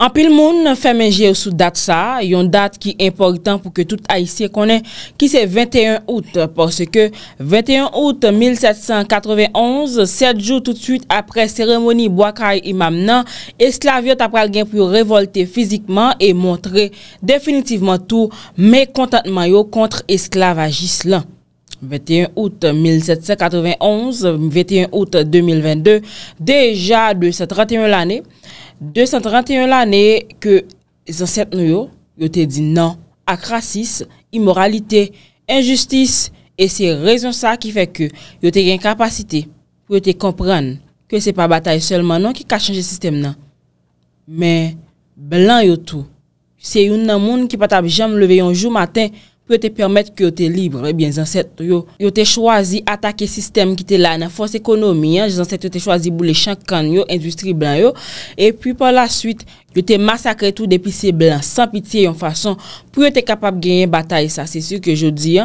Anpil moun, fèmen jè ou sou dat sa, yon dat ki important pou ke tout a yisi konen ki se 21 out. 21 out 1791, 7 jou tout suite apre seremoni Boakay imam nan, esklav yot apre al gen pou yon revolte fizikman e montre definitivman tou mekontantman yon kontre esklav agis lan. 21 out 1791, 21 out 2022, deja de se 31 l ane. 231 lanè ke zansèt nou yo yo te di nan akrasis, imoralite, enjustis e se rezon sa ki fè ke yo te gen kapasite pou yo te kompran ke se pa batay selman nan ki ka chanje sistem nan. Men blan yo tou, se yon nan moun ki patab jam leveyon jou matin pou yo te permèt ki yo te libre. Ebyen, eh zanset yo te chwazi atake sistem ki te la nan fons ekonomi. Zanset yo te chwazi bou le chan kan yo, industri blan yo. Epyi, pou la suite, yo te masakre tou depisye blan, san pitiye yon fason pou yo te kapap genyen batay. Sa, se syur ke yo di.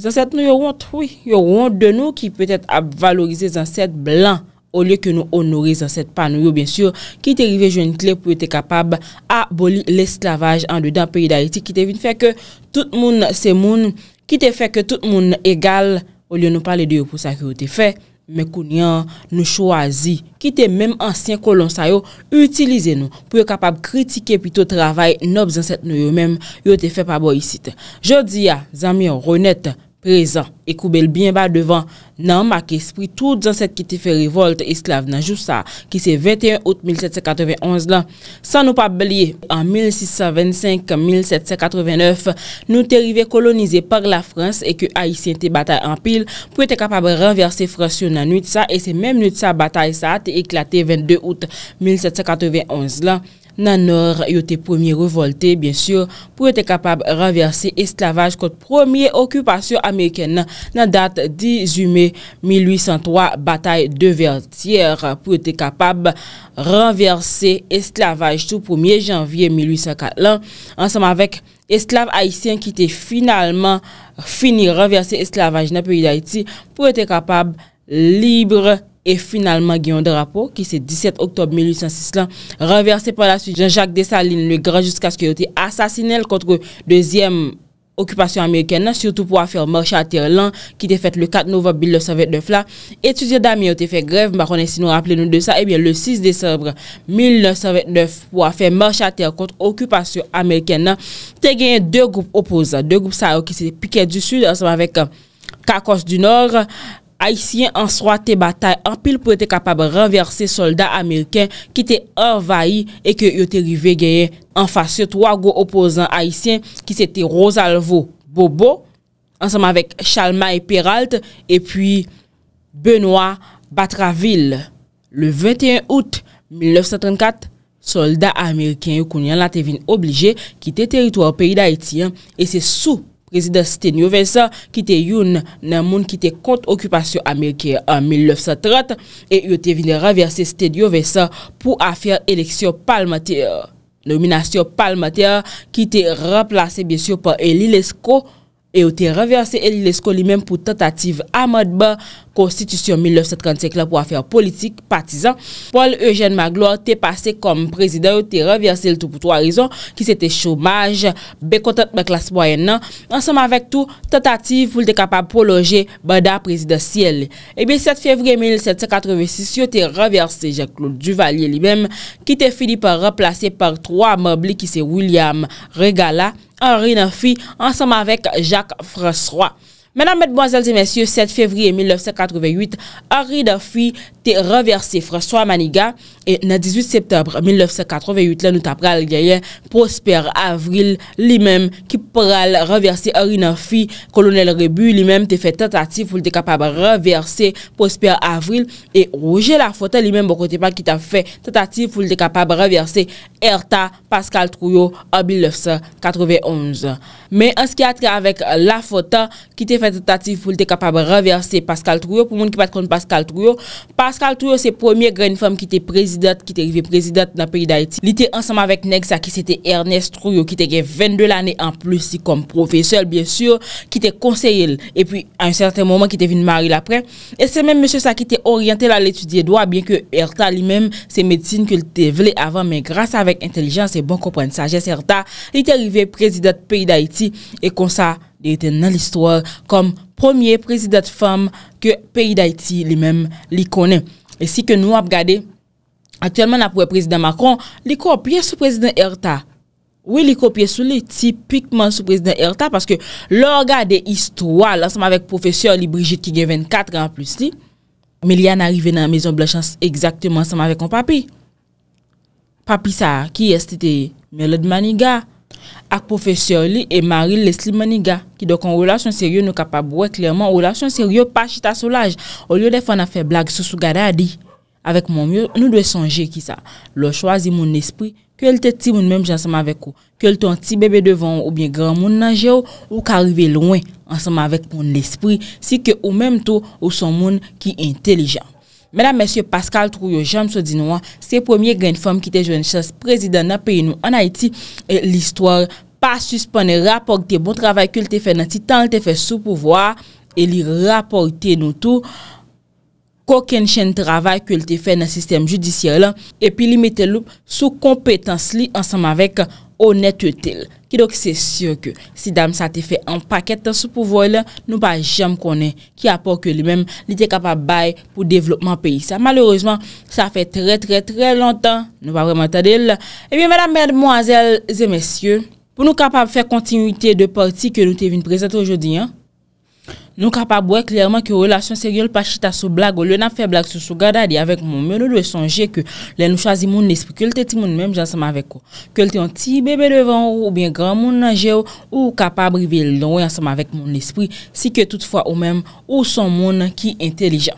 Zanset nou yo rwant, yo rwant de nou ki pwète ap valorize zanset blan. ou liye ke nou honorize an set pa nou yo, bin sur, ki te rive jouni kle pou yo te kapab aboli l'esklavaj an do dan peyi da iti, ki te vin fek tout moun se moun, ki te fek tout moun egal, ou liye nou pale de yo pou sa ki yo te fek, me kounian nou chwazi, ki te menm ansyen kolon sa yo, utilize nou pou yo kapab kritike pi to travay nop zan set nou yo menm, yo te fek pa bo yisite. Jodi ya, zami yo, rounet, Prezant e koubel bin ba devan nan mak espri tout zanset ki te fe rivolt esklave nan Joussa ki se 21 out 1791 lan. San nou pa blie, an 1625-1789 nou te rive kolonize par la Frans e ke Haitien te batay an pil pou ete kapabre renverse Frans yon nan Nutsa e se menm Nutsa batay sa te eklate 22 out 1791 lan. nan or yote premier revolte, bien sur, pou ete kapab renverse esklavaj kote premier okupasyon Ameriken nan dat 18 mai 1803 bataille de Vertier pou ete kapab renverse esklavaj tou premier janvier 1804 lan, ansama vek esklav Haitien ki te finalman fini renverse esklavaj nan peyi Daiti pou ete kapab libre et finalement Guillaume Drapeau, qui c'est 17 octobre 1806 renversé par la suite Jean-Jacques Dessalines, le grand jusqu'à ce qu'il ait assassiné contre deuxième occupation américaine, surtout pour faire marche à terre qui était fait le 4 novembre 1929 là. Étudiants d'amis ont fait grève, bah, on si nous rappelons nous de ça, et eh bien le 6 décembre 1929, pour faire marche à terre contre occupation américaine, tu a gagné deux groupes opposés, deux groupes ça qui c'est Piquet du Sud, ensemble avec Kakos euh, du Nord, Haitien answa te batay an pil pou ete kapab renverse soldat Ameriken ki te orvayi e ke yote rive geye an fasyot wago opozan Haitien ki se te Rosalvo Bobo ansama vek Chalma et Peralte e pi Benoit Batraville. Le 21 out 1934, soldat Ameriken yon konyan la te vin oblije kite teritwa ou peyi d'Haitien e se sou. Prezident Sted Yovesa ki te youn nan moun ki te kont okupasyon Amerike an 1930 e yote vile raverse Sted Yovesa pou afer eleksyon Palmatere. Nominasyon Palmatere ki te raplace besyo pa El Ilesko e yote raverse El Ilesko li men pou tentative Amadba Konstitusyon 1935 pou afer politik patizan. Paul Eugène Magloire te pase kom prezidè ou te reverse l tout pou to a rizon ki se te choumage. Bekotat me klasmoyen nan. Ansem avèk tou tentative pou l te kapab proloje bada prezidè siel. E bi 7 fevri 1786 yo te reverse Jacques-Claude Duvalier li mèm ki te fini par replase par 3 mobli ki se William Regala. Anre y nan fi ansam avèk Jacques François. Mesdames, Mesdemoiselles et Messieurs, 7 février 1988, Henri Dafuy. te reverse François Maniga e nan 18 septembre 1988 la nou ta pral gyeye Prosper Avril, li menm ki pral reverse Orinafi Kolonel Rebu, li menm te fe tentative pou li te kapab reverse Prosper Avril, e ouje la fote li menm bo kote pa ki ta fe tentative pou li te kapab reverse Erta Pascal Trouillot en 1991 me ans ki atre avèk la fote ki te fe tentative pou li te kapab reverse Pascal Trouillot pou moun ki pat kon Pascal Trouillot, pa Pascal Trouillot se pwemye granifem ki te prezidat, ki te rive prezidat nan peyi d'Haïti. Li te ansam avèk Neg Saki, se te Ernest Trouillot ki te gen 22 l'anè an plus si kom profesor, biensur, ki te konseyil. Epi, an certain mwomen ki te vin maril apren. E se mèm M. Saki te oryantè la l'étudier doa, bien ke Erta li mèm se medisine ke li te vle avèm, men grasa avèk intelijans se bon komprenne sajes Erta, li te rive prezidat peyi d'Haïti, e kon sa... Di ete nan l'histoire kom premier prezident fèm ke peyi d'Haïti li mèm li konè. E si ke nou ap gade, atyèlman ap wè prezident Macron, li kopye sou prezident Erta. Ou li kopye sou li tipikman sou prezident Erta. Paske lor gade histoire, la sèm avèk profesyon li Brigitte Kigé 24 an plus li. Me li an arrive nan mèzon Blachans exaktèm an sèm avèk an papi. Papi sa ki estite Melode Maniga. Ak profeseur li e maril lesli maniga ki do kon roulasyon seryo nou kapabouwe klerman roulasyon seryo pa chita solaj. O liyo defan a fe blag sou sou gada a di. Avek moun myo nou dwe sonje ki sa. Lo chwazi moun espri ke lte ti moun mem jansama vek ou. Ke lte an ti bebe devan ou bien gran moun nanje ou ou ka rive lwen ansama vek moun espri. Si ke ou mem tou ou son moun ki entelijan. Mèdam mèsyè Pascal Trouyo, jèm sò di nou an, se pwemye gen fòm ki te jwen chans prezidè nan peyè nou an Haïti, l'histoire pa suspène rapòk te bon travè kèl te fè nan ti tan l te fè sou pwòvòa e li rapòk te nou tou kokèn chèn travè kèl te fè nan sistem judisyè lan epi li metè loup sou kompètans li ansèm avèk. O nette tel. Ki dok se syo ke si dam sa te fe an paket an sou pou voye la, nou pa jem konen ki apor ke li men li te kapab bay pou devlopman peyi sa. Malorozman, sa fe tre tre tre lontan, nou pa vreman eh ta del. Ebi, mèdam mèd mwazel, zè mèsyè, pou nou kapab fe kontinuité de parti ke nou te vin prezente ojodi, an? Nou kapab wè klerman ki ou relasyon seryol pa chita sou blag ou lè nan fè blag sou sou gadadi avèk moun men, nou dwe sonje ke lè nou chazi moun nespri, ke lte ti moun mèm jan seman avèk ou. Ke lte yon ti bebe devan ou bien gran moun nan jè ou, ou kapab rive lè nan wè jan seman avèk moun nespri, si ke toutfwa ou mèm ou son moun ki entelijan.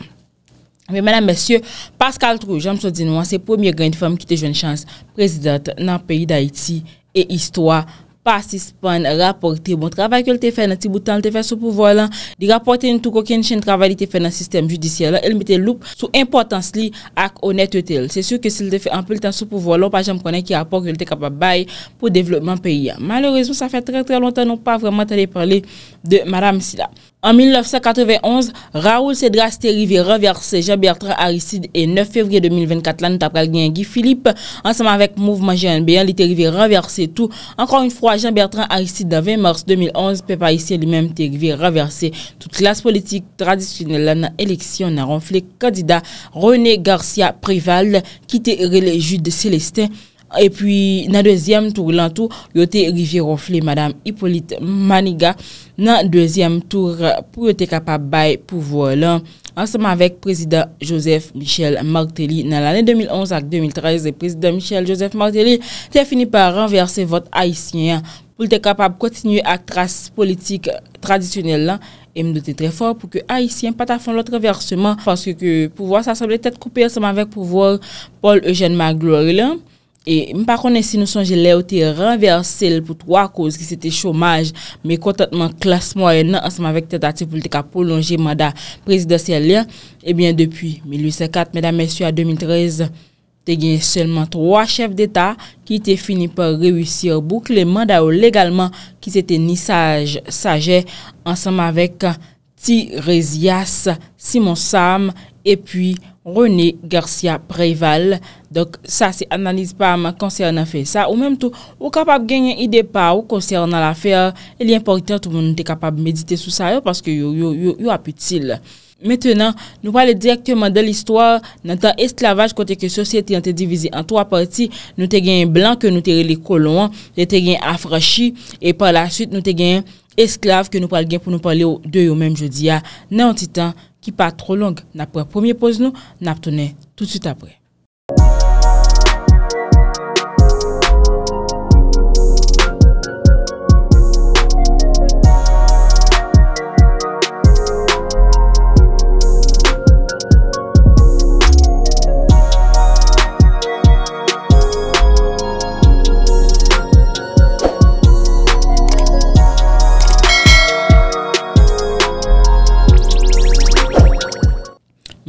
Mèdame, mèsyè, Pascal Trou, jèm so di nou an se pòmye grand fèm ki te jwen chans, prezident nan peyi d'Haïti e istwa. pasis pan raporti bon travay ke lte fè nan tibou tan, lte fè sou pou vo lan, di raporti nou tou koken chen travay li te fè nan sistem judisyel la, el mette loup sou impotans li ak onet otel. Se sou ke si lte fè anpil tan sou pou vo lan, pa jèm konen ki raporti lte kapabay pou devlopman peyi. Malorizmou sa fè trè trè lontan nou pa vreman tade parli de maram si la. En 1991, Raoul Cédras arrivé renversé Jean-Bertrand Aristide et 9 février 2024, là, nous Guy Philippe, ensemble avec Mouvement GNB, il est arrivé renversé tout. Encore une fois, Jean-Bertrand Aristide, dans 20 mars 2011, Pepa ici lui-même est arrivé renversé toute classe politique traditionnelle dans l'élection, a le candidat René Garcia Prival, qui était religieux de Célestin. E pwi nan deuxième tour lantou, yote Rivier-Roufflé, madame Hippolyte Maniga, nan deuxième tour pou yote kapab bay pouvoi lant. Anseman vek prezident Joseph Michel Martelly. Nan l'année 2011 ak 2013, prezident Michel Joseph Martelly te fini par renverse vot haisyen pou yote kapab kontinu ak tras politik tradisyonel lant. E mdote tre fòr pou ke haisyen patafon loutre verseman. Panske ke pouvoi sa sable tet koupe anseman vek pouvoi Paul Eugène Magloire lant. E mi pa kone si nou sonje le ou te renverse le pou 3 koz ki se te chomaj me kontatman klas mwen anseman vek tet ati pou te ka polonje manda prezidasyen le. E bien depi 1854, mèdam mèsyou, a 2013, te genye selman 3 chef d'eta ki te fini pou rewisir bouk le manda ou legalman ki se te ni saje anseman vek T. Rezias, Simon Sam, e pi René Garcia Preival. Donk sa se analize pa ma konser nan fey sa. Ou menm tou, ou kapab genyen ide pa ou konser nan la fey a. E li importan tou moun nou te kapab medite sou sa yo. Paske yo apitil. Metenan, nou pale direktman de l'histoire nan tan esklavaj kote ke sosyete yon te divize an 3 parti. Nou te genyen blan ke nou te relik kolon, nou te genyen afrashi. E pa la suite nou te genyen esklav ke nou pale genyen pou nou pale yo de yo menm jodi a. Nan an titan ki pa tro long na pre. Premier pose nou, nap tounen tout süt apre.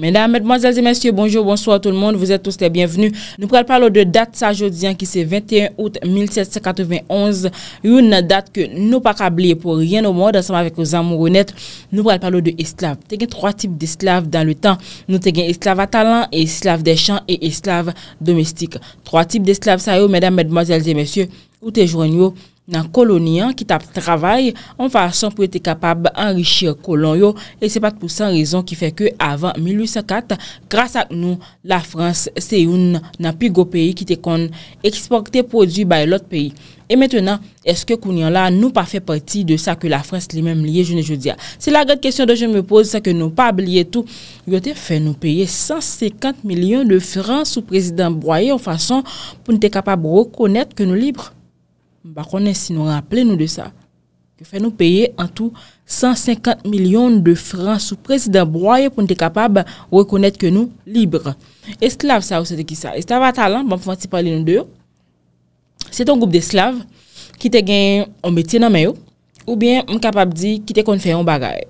Mesdames, Mesdemoiselles et Messieurs, bonjour, bonsoir tout le monde. Vous êtes tous les bienvenus. Nous parlons de date sa hein, qui c'est 21 août 1791. Une date que nous pas oublier pour rien au monde ensemble avec nos amours honnêtes. Nous parlons de esclaves. Il y a trois types d'esclaves dans le temps. Nous avons esclaves à talent, esclaves des champs et esclaves domestiques. Trois types d'esclaves ça y est, mesdames, mesdemoiselles et messieurs, où te joignent nan kolonyan ki tap travay an fason pou ete kapab anrichir kolonyo e se pat pou san rezon ki fe ke avan 1854 grasa ak nou la Frans se youn nan pigou peyi ki te kon eksporte prodwi bay lot peyi. E metenan eske kounyan la nou pa fe pati de sa ke la Frans li menm liye jounen joudia. Se la gred kesyon do jen me pose sa ke nou pa liye tou, yo te fe nou peye 150 milyon de frans ou prezident boye an fason pou nte kapab rekonet ke nou libre Mba konen si nou rappele nou de sa, ke fè nou peye an tou 150 milyon de francs sou prezident broye pou nou bon, te kapab rekonet ke nou libre. Esklave sa ou se te ki sa? Esklave a talan, ban pou an ti pale nou de yo, se ton goup de esklave, ki te gen yon betye nan men yo, ou bien m kapab di ki te kon fè yon bagay.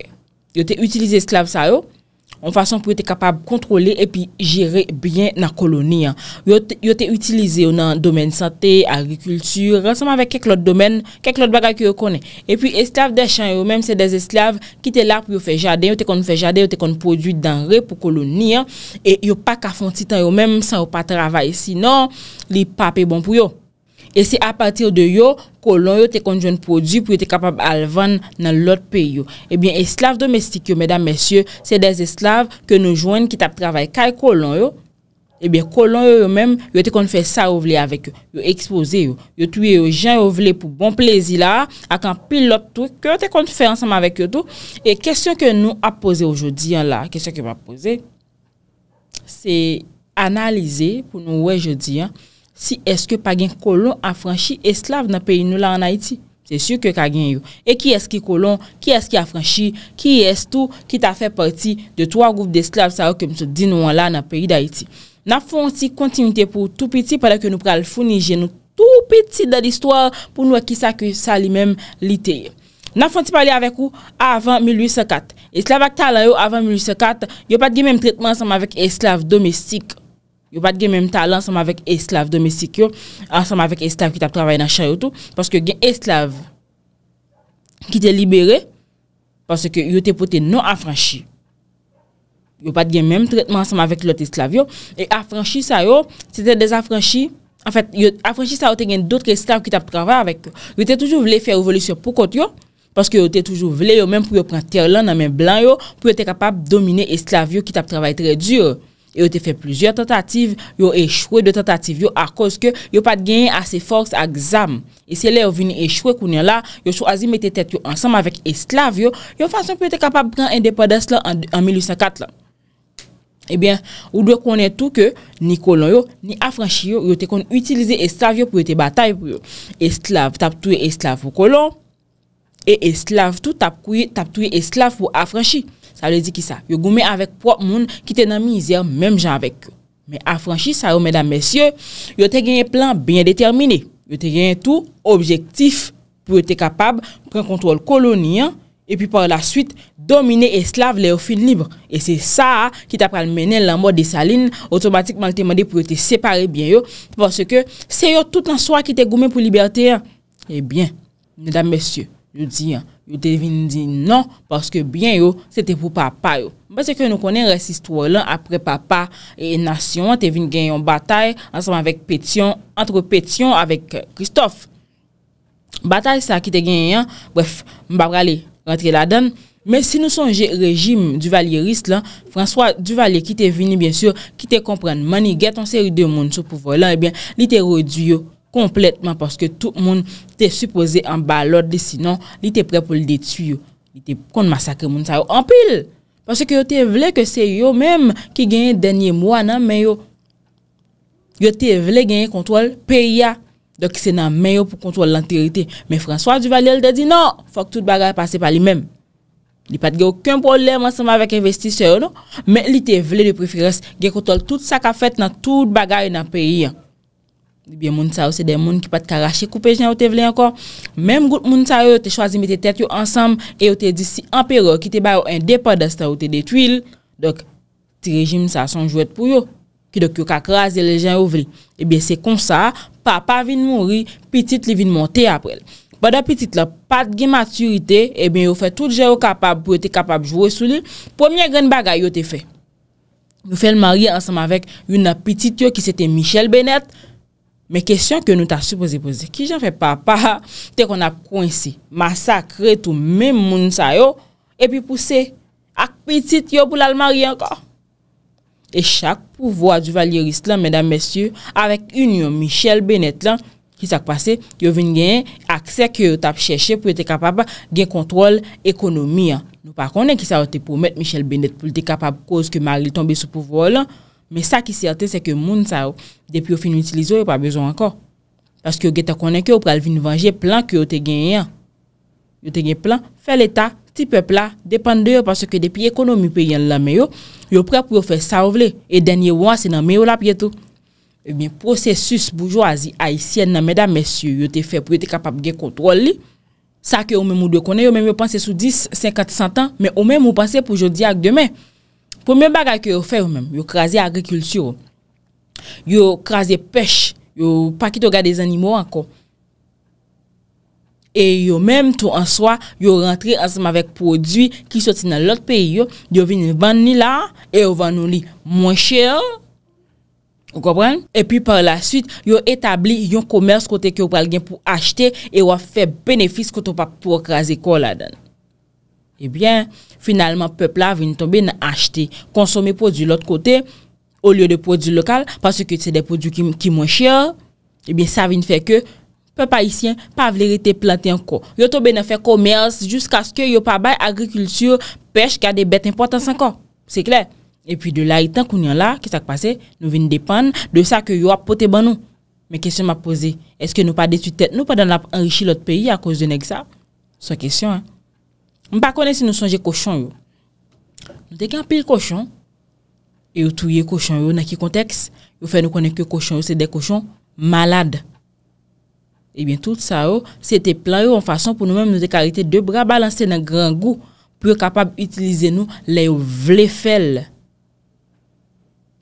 Yo te utilize esklave sa yo, an fason pou yo te kapab kontrole epi jere byen nan koloni an. Yo te utilize yo nan domen sante, agrikultur, resanman vek keklot domen, keklot bagay ki yo kone. Epi esklave de chan yo men, se des esklave ki te la pou yo fe jade, yo te kon fe jade, yo te kon produ danre pou koloni an. E yo pa kafon titan yo men, san yo pa travay. Sinon, li pape bon pou yo. E se apatir de yo, kolon yo te konjwen produ pou yo te kapab alvan nan lot pe yo. Ebyen, eslav domestik yo, medan mesye, se des eslav ke nou jwen ki tap travay ka e kolon yo, ebyen, kolon yo yo menm, yo te konjwen sa ou vle avek yo, yo ekspoze yo, yo touye yo jen ou vle pou bon plezi la, ak an pil lot tou, ke yo te konjwen seman avek yo tou. E kestyon ke nou ap pose oujodi la, kestyon ke nou ap pose, se analize pou nou we jodi ya, Si eske pa gen kolon a franshi esklave nan peri nou la nan Haiti? Se sur ke ka gen yo. E ki eski kolon, ki eski a franshi, ki es tou ki ta fe parti de 3 gouf de esklave sa ou kem se di nou la nan peri d'Haiti. Na fon ti kontinite pou tou piti pala ke nou pral founi gen nou tou piti dan l'histoire pou nou a kisa ki sa li men liteye. Na fon ti pali avek ou avan 1804. Esklave ak tala yo avan 1804, yo pati gen menm tretman sama vek esklave domestik. Yo pat gen menm talan ansanman vek eslav domestik yo, ansanman vek eslav ki tap travay nan chan yo tou, paske gen eslav ki te libere, paske yo te pote non afranchi. Yo pat gen menm tretman ansanman vek lot eslav yo, et afranchi sa yo, se te dezafranchi, en fèt, yo afranchi sa yo te gen doutre eslav ki tap travay avèk. Yo te toujou vle fè revolution pou kote yo, paske yo te toujou vle yo menm pou yo pran ter lan nan menm blan yo, pou yo te kapap domine eslav yo ki tap travay trè djur yo. Yo te fe plizye tentative, yo e chwe de tentative yo a koz ke yo pat genye ase foks a gzam. E se le yo vini e chwe kounen la, yo sou azi mette tet yo ansam avek esklav yo, yo fason pou yo te kapab pran endepadans la an 1804 la. Ebyen, ou dwe konen tou ke ni kolon yo, ni afranchi yo, yo te kon utilize esklav yo pou yo te batay pou yo. Esklav tap touye esklav pou kolon, e esklav tou tap touye esklav pou afranchi. Ça veut qui ça Yo goumé avec propre monde qui était dans misère même gens avec eux. Mais affranchi ça mesdames messieurs, yo gagné un plan bien déterminé. Yo te un tout objectif pour être capable de prendre contrôle colonien hein, et puis par la suite dominer esclaves les fin libres. et c'est ça qui t'a pas mener la mort des salines automatiquement te demandé pour être séparer bien parce que c'est tout en soi qui t'est gommé pour liberté hein. eh bien mesdames messieurs je dis hein, Yo te vini di nan, paske byen yo, sete pou papa yo. Mba se ke nou konen resist woy lan apre papa e nasyon, te vini genyon batay ansaman vek petyon, antre petyon avek Kristof. Batay sa ki te genyon, mba prale rentre la dan. Men si nou sonje rejim Duvalierist lan, François Duvalier ki te vini bien sur, ki te kompren mani get, anse yu demoun sou pou woy eh lan, li te rodi yo. Kompletman paske tout moun te supose an balot disi nan li te pre pou li detu yo. Li te kon masakre moun sa yo an pil. Paske yo te vle ke se yo menm ki genye denye mwa nan men yo. Yo te vle genye kontrol periya. Dok se nan men yo pou kontrol lantirite. Men François Duvalier non, l de di nan fok tout bagay pase pa li menm. Li pat ge ouken problem ansama vek investisseur non. Men li te vle de preferens genye kontrol tout sa ka fet nan tout bagay nan periya. Moun sa ou se den moun ki pat karache koupe jen ou te vle ankon. Mem gout moun sa ou yo te chwazi mette tet yo ansam e yo te disi amperor ki te bayo en depa da sta ou te detwil. Dok, ti rejim sa son jwet pou yo. Ki dok yo ka krasi le jen ou vle. Ebyen eh se konsa, papa vin moun ri, pitit li vin moun te aprel. Bada pitit la, pat gen maturite, ebyen eh yo fe tout jen yo kapab pou ete kapab jwoy sou li. Premier gen bagay yo te fe. Nou fe l mari ansam avek yon na pitit yo ki sete Michel Bennett. Men kesyon ke nou ta supozi-pozi ki jan fe papa te kon ap kon si masakre tou men moun sa yo e pi puse ak pitit yo pou lal mari anka. E chak pouvoa di valierist lan mèdam mèsyou avèk union Michel Bennett lan ki sak pase yo vin gen ak seke yo tap chèche pou ete kapab gen kontrol ekonomi an. Nou pa konen ki sa wote pou met Michel Bennett pou ete kapab kouz ke mari tombe sou pouvo lan an. Men sa ki serte se ke moun sa yo depi yo fin utilizo yo pa bezon anko. Aske yo geta konen ke yo pral vin vange plan ke yo te gen yen. Yo te gen plan, fe l'Etat, ti pepla, depan de yo parce ke depi ekonomi pe yon la meyo, yo pral pou yo fe savle e denye wansen nan meyo la pieto. Ebyen, prosesus boujouazi ayisyen nan medan mesyu yo te fe pou yo te kapap gen kontrol li. Sa ke omen mou de konen, omen mou panse sou 10, 50, 100 an, men omen mou panse pou jodi ak demen. Poumè bagay ki yo fè ou mèm, yo krasè agrikultur ou, yo krasè pech, yo pakit ou gade zanimou anko. E yo mèm tou ansoa, yo rentre ansèm avèk prodwi ki soti nan lòt peyi yo, yo vini van ni la, e yo vani li mwen chèl. Ou kwa bran? E pi par la süt, yo etabli yon komers kote ki yo pral gen pou achte, e yo fè benefis kote pa pou krasè ko la dan. E eh bien... finalman pepl la vini tombe nan achete, konsome prodjou l'ot kote, ou liyo de prodjou lokal, parce ke te se de prodjou ki mwen eh chye, e bin sa vini fe ke, pe pa isyen, pa vlerite planten kon, yo tombe nan fe komers, jusqu'as ke yo pa baye agrikultur, pech, ka de bet importans an kon, se kler, e pi de la itan koun yon la, kisak pase, nou vini depan, de sa ke yo apote ban nou, men kesyon ma pose, eske nou pa detu tete, nou pa dan ap enrichi lot peyi, a kouz de nek sa, son kesyon an, M pa konen si nou sonje koshon yo. Nou teke an pil koshon, e yo touye koshon yo, nan ki konteks, yo fe nou konen ki koshon yo, se de koshon malade. E bin tout sa yo, se te plan yo, an fason pou nou men nou de karite, de bra balanse nan gran gou, pou yo kapab itilize nou le yo vle fel.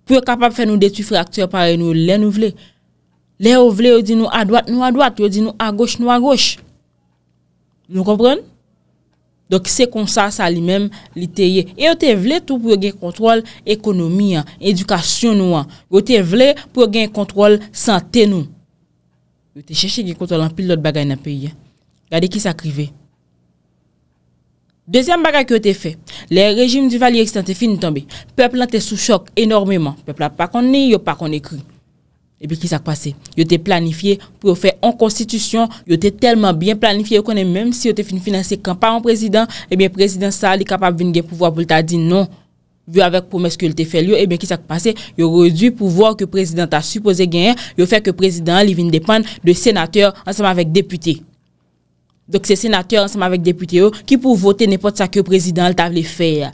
Pou yo kapab fe nou detu fraktur pare, nou le nou vle. Le yo vle, yo di nou a doat, nou a doat, yo di nou a goch, nou a goch. Nou kompren? Donk se konsa sa li menm li teye. E yo te vle tou pou gen kontrol ekonomi an, edukasyon ou an. Yo te vle pou gen kontrol sante nou. Yo te cheshe gen kontrol an pil lot bagay nan peyi an. Gade ki sa krive. Dezyan bagay ki yo te fe, le rejim di vali ekstantifi ni tombe. Pepl an te sou chok enormeman. Pepl an pa kon ni, yo pa kon ekri. Epi ki sak pase, yo te planifiye pou yo fe en konstitusyon, yo te telman bien planifiye, yo konen menm si yo te fin finansye kan pa an prezident, epi eh prezident sa li kapab vin gen pouvo apol ta di non, vu avek pou meske yo te fe li yo, epi ki sak pase, yo re du pouvo ak yo prezident a supose gen, yo fe ke prezident li vin depan de senateur ansem avèk deputé. Dok se senateur ansem avèk deputé yo ki pou vote nepot sa ki yo prezident al ta vle fe ya.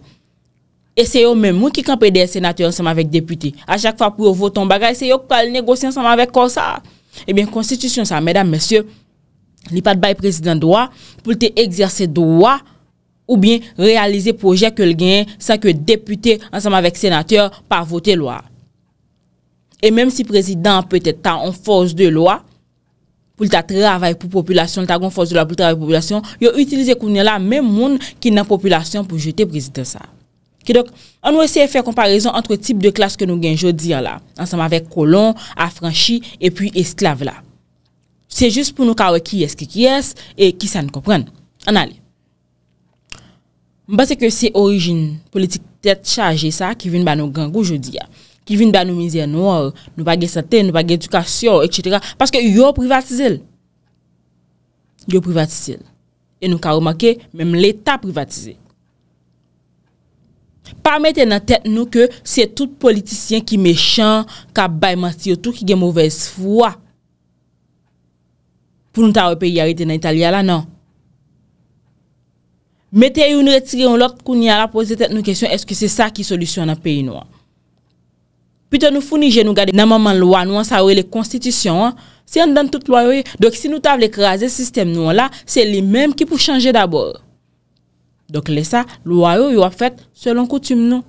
E se yo men moun ki kanpe de senatür ansem avèk deputi. A chak fa pou yo voton bagay, se yo kal negosye ansem avèk konsa. E ben konstitusyon sa, mèdam, mèsyo, li pat bay prezident doa pou li te exerse doa ou bien realize proje ke l genye sa ke deputi ansem avèk senatür pa votè loa. E menm si prezident pou te ta anfonse de loa pou li ta travè pou populasyon, li ta anfonse de loa pou li ta travè populasyon, yo utilize kounye la men moun ki nan populasyon pou jete prezident sa. Kè dok, an wè sè fè komparison antre tip de klas ke nou genjou diyan la, ansam avè kolon, afranchi, epi esklave la. Sè jous pou nou kawè ki yes ki ki yes, e ki sa nou kompren. An alè. Mbè sè kè se orijin politik tèt chajè sa, ki vin ba nou genjou diyan, ki vin ba nou mizè nou or, nou bagè satè, nou bagè edukasyon, etc. Paskè yo privatizèl. Yo privatizèl. E nou kawè makè, mèm l'Etat privatizèl. Pa mette nan tet nou ke se tout politisyen ki mechan, ka baymati ou tout ki gen mouvez fwa. Pou nou ta wè peyi yarete nan Italia la nan. Mete yon retire yon lot koun yara pose tet nou kesyon, eske se sa ki solusyon nan peyi nou an. Pite nou founi je nou gade nan maman lwa nou an, sa wè le konstitisyon an. Se yon dan tout lwa yoy, dok si nou ta wè ekraze sistem nou an la, se li menm ki pou chanje dabor. Donk lesa, lwa yo yo ap fèt selon koutum nou.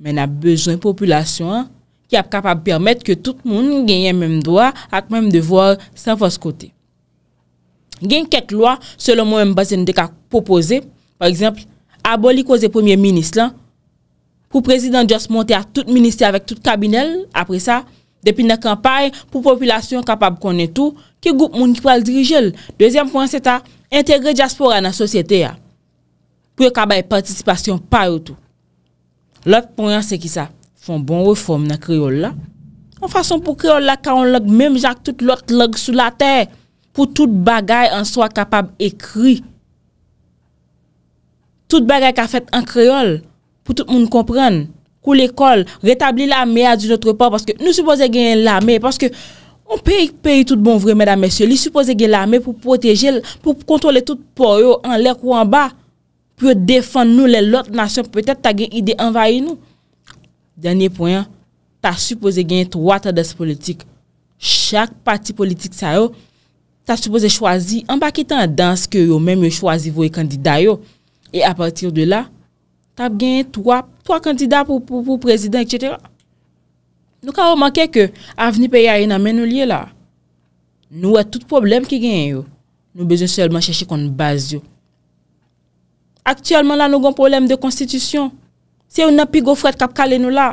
Men ap bezwen populasyon ki ap kapab permèt ke tout moun genye mèm dwa ak mèm devòr san fòs kote. Genye ket lwa selon mò mèm bazen dek ap popoze. Par exemple, aboli koze premier minis lan pou prezident Djos monte a tout minis se avèk tout kabinel. Apre sa, depi nan kampay, pou populasyon kapab konen tou, ki goup moun ki pral dirijel. Dezyem pwen seta, Entegre diaspora nan sosyete ya, pou yo kabaye participasyon pa yotou. Lòk pou yon se ki sa, fon bon reform nan kreol la. An fason pou kreol la ka on lòk, mèm jak tout lòk lòk sou la tè, pou tout bagay an swa kapab ekri. Tout bagay ka fèt an kreol, pou tout moun komprenn, kou l'ekol, retabli la mèa di lòt repò, nou soubose gen yon la mè, pou soubose gen yon la mè, On pe yi tout bon vre, mèdam mèsyo, li suppose gen l'armè pou proteje, pou kontrole tout pou yo an lèk ou an ba, pou yo defan nou lè lòt nasyon, pètè ta gen yi de envaye nou. Danyè poyen, ta suppose gen yi troat adès politik. Chak pati politik sa yo, ta suppose chwazi, an pa ki tan dans kyo yo, mèm yo chwazi vwe kandida yo. E apatir de la, ta gen yi troat kandida pou prezident, etc., Nou ka ou manke ke avni pe ya yon amè nou liye la. Nou wè tout problem ki gen yo. Nou bezon selman chèchi konn base yo. Aktiyalman la nou gon problem de konstitisyon. Se yon nan pi go fred kap kalen nou la.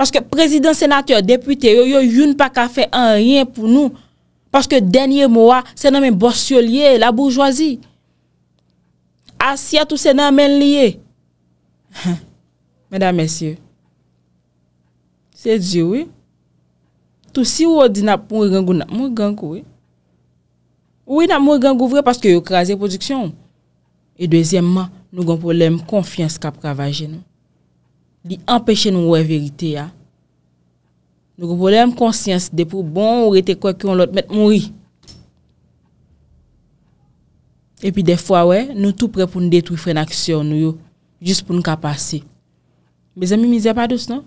Paske prezident, senateur, depute yo yo yon pa ka fè an ryen pou nou. Paske denye mwa se nan men borsyolye, la bourgeoisie. Asya tou se nan men liye. Mèdame, mèsyè. Se di wè, tout si wè di na pou mwen genkou, nan mwen genkou wè. Wè nan mwen genkou wè, paske yo krasi epodiksyon. E dwezyèmman, nou gwen pou lèm konfians ka pravaje nou. Di empèche nou wè verite ya. Nou gwen pou lèm konsyans de pou bon wè te kwa kyon lòt mèt mwen wè. E pi defwa wè, nou tout prè pou nou detwifre n'aksyon nou yo, jous pou nou ka pase. Bezè mi mizè pa dos nan?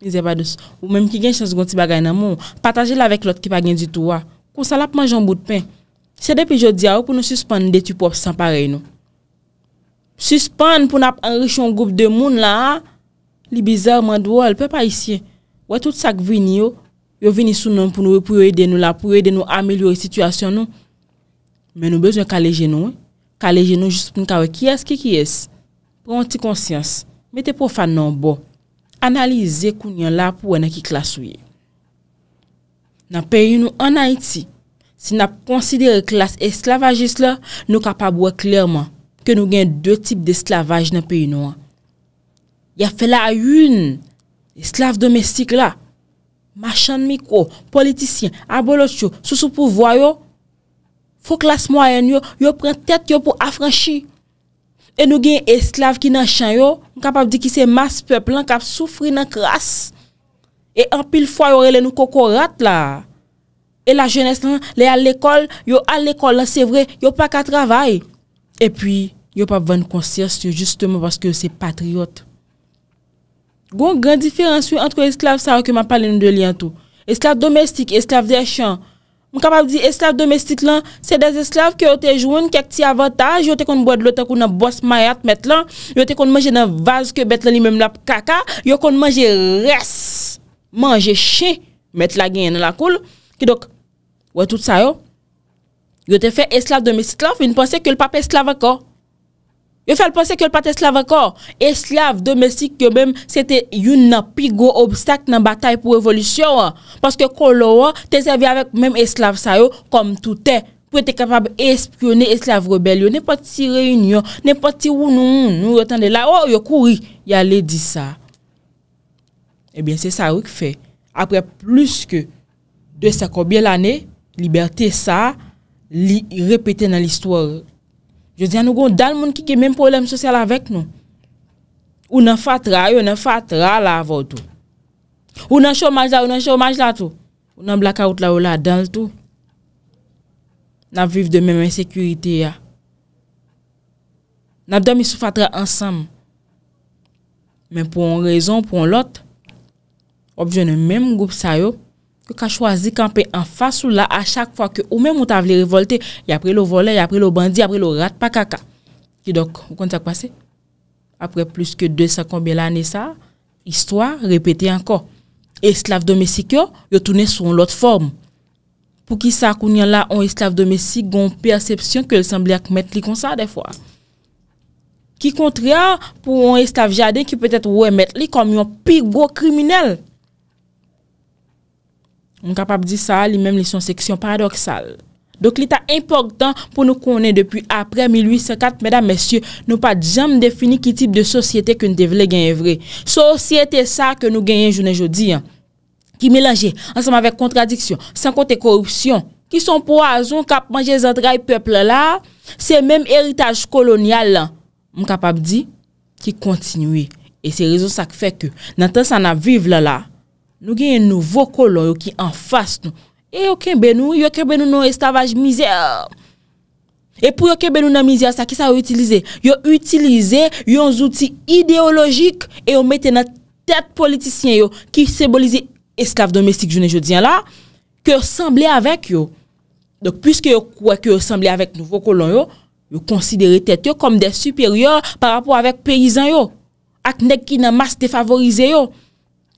Ni zepa dos. Ou menm ki gen chans gwen ti bagay nan moun. Pataje la vek lot ki pa gen ditou wa. Kon sa la pman jan bout pen. Se depi jo di a ou pou nou suspande de tu pop san pare nou. Suspande pou nou ap enri chon goup de moun la. Li bizar man dwo, el pe pa isye. Ou e tout sak vini yo. Yo vini sou nan pou nou pou yo ede nou la, pou yo ede nou ameliori situasyon nou. Men nou bezwen kaleje nou. Kaleje nou just pou nou kawè ki es, ki ki es. Pren anti-konsyans. Met te pou fan nan bo. Analize koun yon la pou wè nan ki klas wè. Nan peyi nou an Haiti, si nan konsidere klas esklavajist la, nou kapab wè klerman ke nou gen dè type d'esklavaj nan peyi nou an. Ya fè la yun, esklav domestik la, machan mikro, politisyen, abolosyo, sou sou pou voyo. Fou klas mwayen yo, yo pren tèt yo pou afranchi. E nou gen esklave ki nan chan yo, mkapap di ki se mas peplan kap soufri nan kras. E an pil fwa yo re le nou kokorat la. E la jenese lan, le al l'ekol, yo al l'ekol lan se vre, yo pa ka travay. E pi, yo pap ven konsers yo justemo paske yo se patriot. Gon, gran diferans yo antre esklave sa wak e ma palen nou de li an tou. Esklave domestik, esklave de chan. Mkabab di eslav domestik lan, se de eslav ki yo te joun kèk ti avantaj, yo te kon bwad lotakou nan bwos mayat met lan, yo te kon manje nan vaz ke bet lan li menm la kaka, yo kon manje res, manje che, met la gen yon la koul. Ki dok, wè tout sa yo, yo te fè eslav domestik lan fè yon pansè ke l pap eslav akò. Yo fèl pwese ke yon pat eslav akor, eslav domestik yo mèm se te yon napi go obstak nan batay pou evolisyon. Paske kon lo wè, te zèvi avèk mèm eslav sa yo kom toutè. Pwè te kapab espionè eslav rebel yo, nè pati si reyunyon, nè pati wounoun, nou retande la, oh, yo kouri, yalè di sa. Ebyen se sa wè k fè. Apre plus ke 250 anè, Liberté sa, li repète nan l'histoire. Yo diyan nou gon dal moun ki ke menm problem sosyal avèk nou. Ou nan fatra yo, nan fatra la avòl tou. Ou nan chomaj la, ou nan chomaj la tou. Ou nan blaka out la ou la dal tou. Nan viv de menmèn sekurite ya. Nan dami sou fatra ansam. Men pou an rezon, pou an lot. Objènen menmèm goup sa yo. pou ka chwazi kampen an fasou la a chak fwa ke ou men moutav li revolte ya pre lo vole, ya pre lo bandi, ya pre lo rat pa kaka ki dok, ou kon sa kwa se? apre plus ke 2 sa kon bie la ane sa, histwa repete anko, esklave domesik yo yo tounen sou lout form pou ki sa kounen la an esklave domesik gon percepsyon ke lè semblè ak met li kon sa de fwa ki kontre a pou an esklave jaden ki petet wè met li kom yon pi gwo kriminel Mwen kapap di sa li menm li son seksyon paradoxal. Dok li ta importan pou nou konen depi apre 1854, mèdam, mèsyè, nou pa jam defini ki tip de sosyete ki nou devle genye vre. Sosyete sa ki nou genye jounen jodi. Ki melange, ansem avèk kontradiksyon, san kontè korupsyon, ki son poazoun kap manje zandray peple la, se menm eritaj kolonyal la. Mwen kapap di ki kontinuy. E se rezon sa ki fèk nan tan sa nan viv la la. Nou gen yon nouvo kolon yo ki an fas nou. E yo kebe nou, yo kebe nou nou eslavaj mizè. E pou yo kebe nou nan mizè sa, ki sa yo utilize? Yo utilize yon zouti ideologik e yo mette nan tèt politisyen yo ki sebolize eslav domestik jounen jodiyan la ki yo semblé avèk yo. Dok, pwiske yo kouè ki yo semblé avèk nouvo kolon yo, yo konsidere tèt yo kom de superior par rapport avèk peyizan yo ak nek ki nan mas defavorize yo.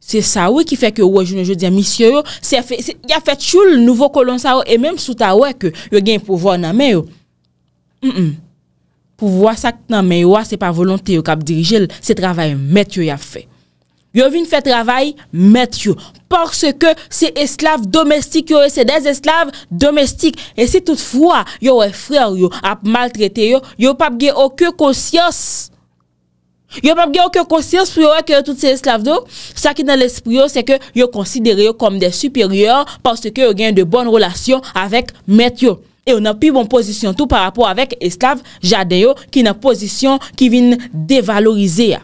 Se sa wè ki fè ke wè jounen je di amisyè yo, se fè, se, ya fè tchoul nouvo kolonsa yo, e mèm souta wè ke yo gen pouvo nanmè yo. M, m, pouvo sa nanmè yo, se pa volontè yo kap dirijè l, se travay mèt yo ya fè. Yo vin fè travay mèt yo, porsè ke se eslav domestik yo, se des eslav domestik, e se toutfwa, yo wè frè yo, ap maltretè yo, yo pap ge okyo konsyòs. Yo pap gen yo ki yo konsidere sou yo yo ki yo tout se eslav do Sa ki nan l'esprit yo se ke yo konsidere yo Kom de superior Parce ke yo gen de bonn relasyon Avèk met yo E yo nan pi bon posisyon tout par rapport avèk eslav Jaden yo ki nan posisyon ki vin devalorize ya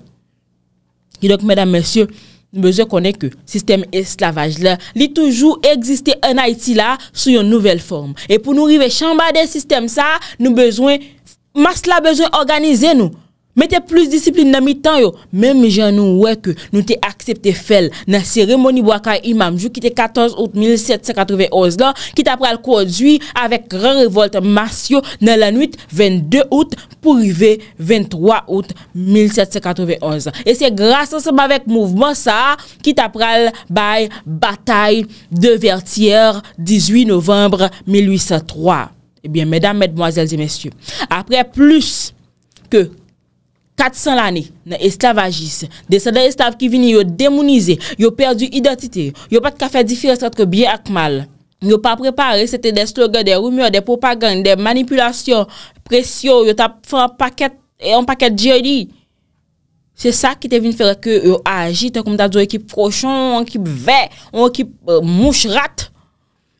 Yedok mèdame mèsyon Mèsyon konèk yo Sistèm eslavaj la Li toujou egzistè en Haiti la Sou yon nouvel form E pou nou rive chamba de sistèm sa Nou mèsyon Mèsyon mèsyon mèsyon mèsyon mèsyon mèsyon mèsyon mèsyon mèsyon mèsyon mèsyon mèsyon mèsy men te plus disipline nan mi tan yo, men mi jan nou wèk nou te aksepte fel nan seremoni wakay imam jou ki te 14 out 1791 lan, ki ta pral kouzwi avèk ren revolte masyo nan la nwit 22 out pou rive 23 out 1791 lan. E se grase seman avèk mouvman sa, ki ta pral bay batay de vertier 18 novembre 1803. Ebyen, mèdam, mèdmoazèl, jèmèsyou. Apè plus kè 400 l ane, na eslav agis. Desa de eslav ki vini yo demonize, yo perdu identite, yo pat ka fe difire sot ke biye akmal. Yo pa prepare, se te destlogan, de rumeur, de propagand, de manipulasyon, presyo, yo tap fwa paket, en paket jeli. Se sa ki te vin fere ke yo agi, te kom ta do ekip prochon, ekip ve, ekip mouch, rat.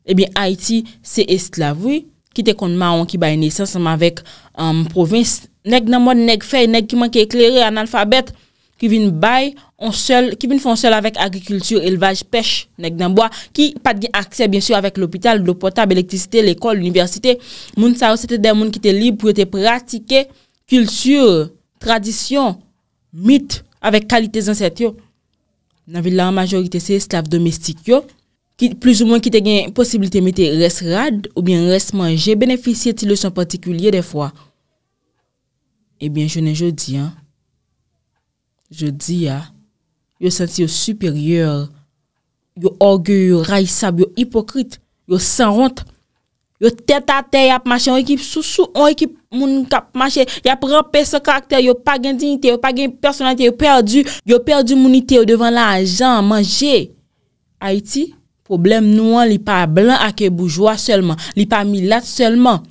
Ebyen Haiti, se eslavoui, ki te konman, ekip ay nesan, seman vek an euh, provinsi, Nèk nan moun, nèk fey, nèk ki man ki ekleri an alfabet, ki vin bay, ki vin fon sel avèk agrikultur, elvaj, pech, nèk nan moun. Ki pat gen akse bensò avèk l'opital, l'opotab, elektrisite, l'ekol, l'universite. Moun sa ou sete den moun ki te li pou yo te pratike kilsur, tradisyon, mit avèk kalite zanset yo. Nan vilan majorite se slav domestik yo. Ki plus ou moun ki te gen posibilite mi te res rad ou bien res manje, beneficie ti le son patikulye defwa. Ebyen jounen joudi an, joudi an, yo senti yo superior, yo orguyo, yo rayisab, yo hipokrite, yo san hont, yo tete a tete, yo ap mache, yo ekip sou sou, yo ekip mouni kap mache, yo ap rampe se karakter, yo pa gen dinite, yo pa gen personanite, yo perdu, yo perdu mounite yo devan la ajan, manje. Haiti, problem nou an, li pa blan ak e boujwa selman, li pa milat selman.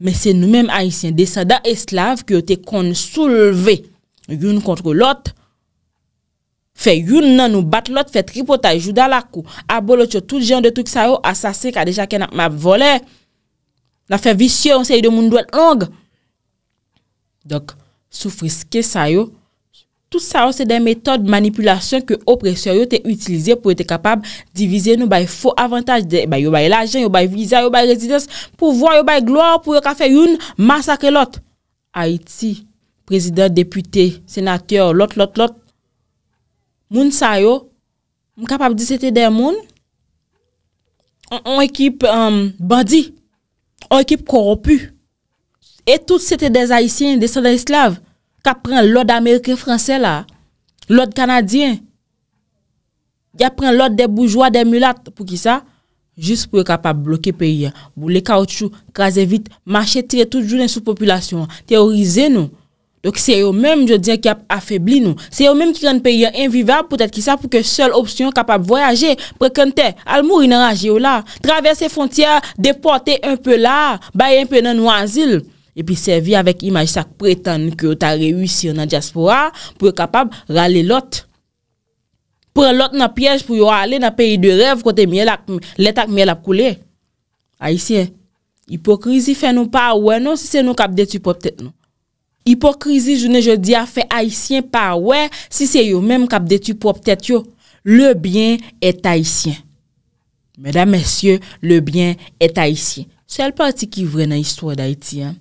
Men se nou menm haisyen, desa da eslav ki yo te kon souleve youn kontro lot, fe youn nan nou bat lot, fe tripotaj ou da la kou, abolot yo tout jen de touk sa yo, asase ka deja ken ap ma vole, la fe visye ou se yi de moun do el ang. Dok soufriske sa yo. Tout sa yo se den metode manipulasyon ke opresyon yo te utilize pou ete kapab divize nou bay fo avantaj yo bay lajen, yo bay viza, yo bay rezidens pou vwa, yo bay glo, pou yo kafe yon masake lot. Haiti, prezident, depute, senateur, lot, lot, lot. Moun sa yo mou kapab di se te den moun on ekip euh, bandi, on ekip koropu. Etout se te des Haitien, des Slavs. Ka pren lòd Amerikè-Françè la, lòd Kanadyen, ya pren lòd de boujwa, de mulat, pou ki sa, jist pou e kapab bloke periyan, bou le kaoutchou, krasè vit, mâche tire tout jounen sou populasyon, teorize nou. Dok se yo mèm, yo diyan, ki ap afèbli nou. Se yo mèm ki ren periyan envivab, pou te ki sa, pou ke sol opsyon kapab voyaje, prekante, al mouri nan raje ou la, traverse fontiyan, deporte un peu la, baye un pe nan wazil, epi servi avèk imaj sak prétan ki yo ta reyusir nan diaspora pou e kapab rale lot. Pre lot nan pièj pou yo ale nan peyi de rev kote letak myel ap koule. Haitien, hipokrizi fè nou pa wè nou si se nou kap detu pou ap tèt nou. Hipokrizi jounè jodi a fè Haitien pa wè si se yo mèm kap detu pou ap tèt yo. Le bien et Haitien. Mèdam, mèsyè, le bien et Haitien. Sèl parti ki vre nan istwa d'Haitien.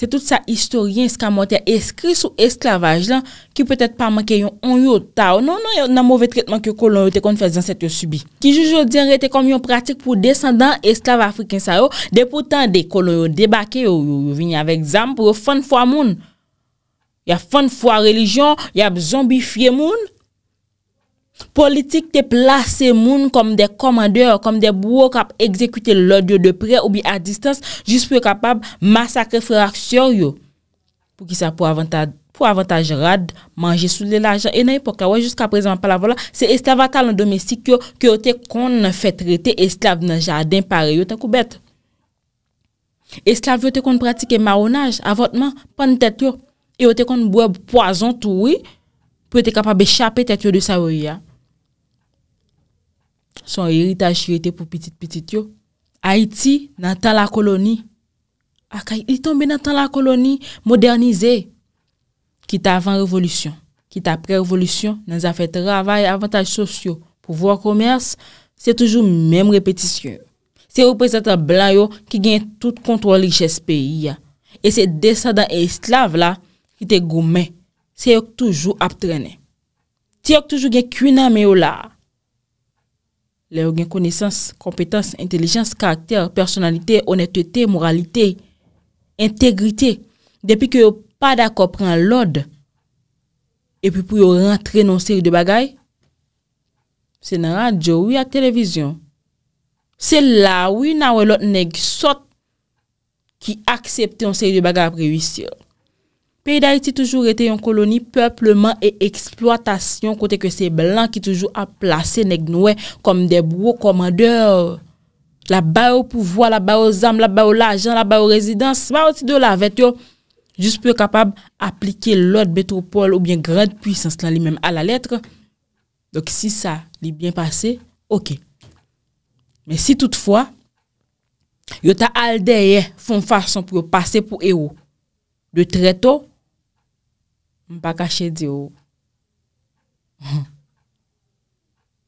Se tout sa historien skamote ya eskri sou esklavaj lan ki pwetet pa manke yon on yon ta ou nan yon nan mwove tretman ki kolon yon te kon fese zan set yon subi. Ki jujou diyan rete kon yon pratik pou descendant esklav Afriken sa ou depoutan de kolon yon debake yon yon vinye avek zam pou yon fon fwa moun. Ya fon fwa relijyon, ya bzon bifye moun. politik te plase moun kom de komandeur, kom de bou kap ekzekute lodyo de pre ou bi a distans jis pou yo kapab masakre fraksyor yo pou avantage rad manje sou de la jan enay pou kawaj jiska prezman pala volan, se esklave atal nan domestik yo, ki yo te kon fè trete esklave nan jadin pare yo te koubet esklave yo te kon pratike maronaj avotman, pan tet yo e yo te kon bweb poazon toui pou yo te kapab echapè tet yo de savoye Son eritaj yote pou pitit-pitit yo. Haiti nan tan la koloni. Akay, il tombe nan tan la koloni modernize. Kit avan revolusyon, kit apre revolusyon, nan zafet ravay, avantaj sosyo, pouvoi komers, se toujou mèm repetisyon. Se reprezentan blan yo ki gen tout kontwa liches peyi ya. E se desadan e islav la, ki te goumen. Se yok toujou ap trene. Ti yok toujou gen kuna meyo la. Le yon gen konesans, kompetans, intelejans, karakter, personalite, onetete, moralite, integrite, depi ki yon pa da kopren lode, epi pou yon rentren yon seri de bagay, se nan radyo ou yon televizyon, se la ou yon nan wè lot neg sot ki aksepte yon seri de bagay apre 8 siyon. pe yi da iti toujou rete yon koloni, pepleman e eksploatasyon, kote ke se blan ki toujou a plase, neg noue, kom de bou komandeur, la ba ou pouvoi, la ba ou zam, la ba ou lajan, la ba ou rezidans, la ba ou ti do la vet yo, jous pou yo kapab aplike lout betropol ou bien grade pwisans lan li menm a la letre, dok si sa li bien pase, ok. Men si toutfwa, yo ta aldeye fon fason pou yo pase pou eyo, de treto, Mpa kache di yo.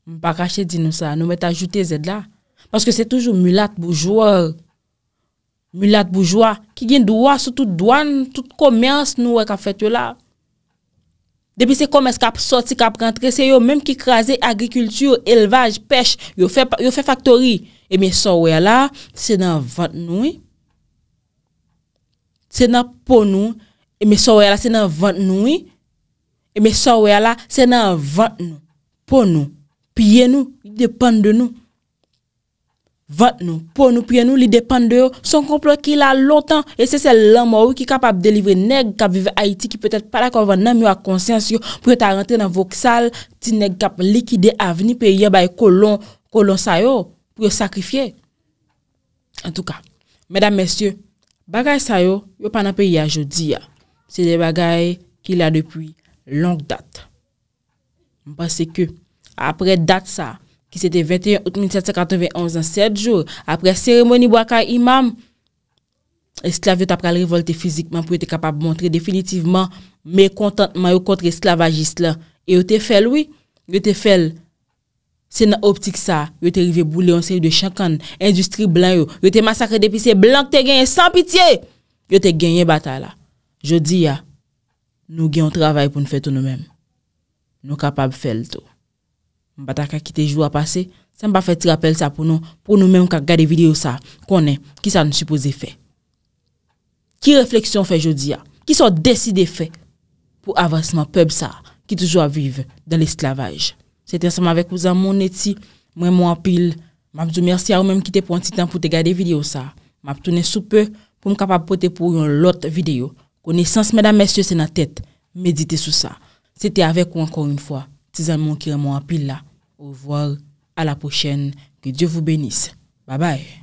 Mpa kache di nou sa. Nou met ajoute zed la. Paske se toujou mulat boujoua. Mulat boujoua. Ki gen douwa sotout douan, tout komeans nou wè ka fet yo la. Depi se komeans ka soti, se ka prentre, se yo menm ki kreze agrikultur, elvaj, pech, yo fe faktori. E mi sou wè la, se nan vant nou. Se nan pon nou Eme souwe la, se nan vant noui. Eme souwe la, se nan vant nou. E pon nou, piye nou, li depan de nou. Vant nou, pon nou, piye nou, li depan de yo. Son komplo ki la lontan, e se se lanmou ki kapap delivre neg kap vive Haiti ki petet para konvan nanmyo a konsens yo pou yo ta rentre nan Vauxhall ti neg kap likide avni pou yo bay kolon, kolon sayo pou yo sakrifye. En touka, medan mesye, bagay sayo, yo panan pe ya jodi ya. se de bagay ki la depuy long dat. Mpase ke, apre dat sa, ki sete 21 ao 1791 an 7 jou, apre seremoni wakay imam, esklav yo tap kal revolte fizikman pou yo te kapab montre definitivman mekontantman yo kontre esklavagist la. Yo te fel, oui, yo te fel. Se nan optik sa, yo te rive boule onse yo de chakann, industri blan yo, yo te masakre depise blan kte genyen san pitiye, yo te genyen batal la. Jodi ya, nou gen yon travay pou nou fetou nou men. Nou kapab fel tou. Mbata ka kite jou a pase, se mba feti rappel sa pou nou men pou nou men kak gade video sa, konen ki sa nou supose fe. Ki refleksyon fe jodi ya? Ki sa ou deside fe pou avansman peb sa ki toujou avive dan l'esklavaj? Se ten seman vek pou zan moun eti, mwen moun apil, mbap zou mersi a ou men kite pon titan pou te gade video sa. Mbap toune soupe pou m kapab pote pou yon lot video Connaissance, mesdames, messieurs, c'est dans la tête. Méditez sur ça. C'était avec vous encore une fois. Tizan qui est pile là. Au revoir, à la prochaine. Que Dieu vous bénisse. Bye bye.